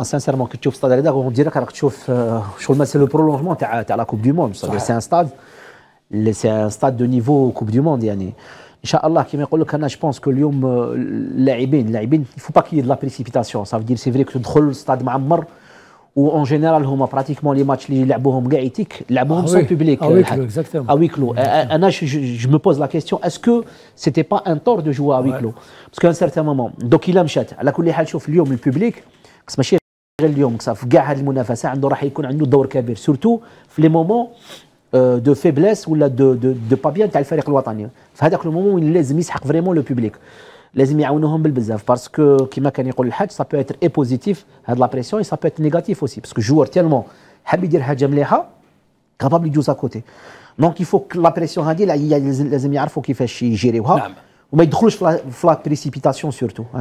Ah, sincèrement que tu vois stade là on dirait que tu vois je euh, c'est le prolongement tu as la coupe du monde c'est un stade c'est un stade de niveau coupe du monde yani inchallah qui me dit que je pense que l'yom لاعبين euh, لاعبين il faut pas qu'il y ait de la précipitation ça veut dire c'est vrai que tu rentres le stade Mammar ou en général هما hum, pratiquement les matchs les لعبوهم غايتيك لعبوهم sans public à huis clos je me pose la question est-ce que c'était pas un tort de jouer à huis clos parce qu'à un certain moment donc il a mis à la كل حال شوف اليوم le public c'est اليوم في كاع هذه المنافسه عنده راح يكون عنده دور كبير سورتو في لي مومون دو فيبليس ولا دو دو دو با تاع الفريق الوطني في هذاك المومون وين لازم يسحق فريمون لو بوبليك لازم يعاونوهم بالبزاف باسكو كيما كان يقول الحاج سا بو اتر اي بوزيتيف هاد لا بريسيون سا بو اتر نيجاتيف اوسي باسكو جوار تيلمون حاب يدير حاجه مليحه كابابل يجوز اكوتي دونك يفو لا بريسيون هادي لازم يعرفوا كيفاش يجيريوها نعم. وما يدخلوش في لا بريسيبيتاسيون سورتو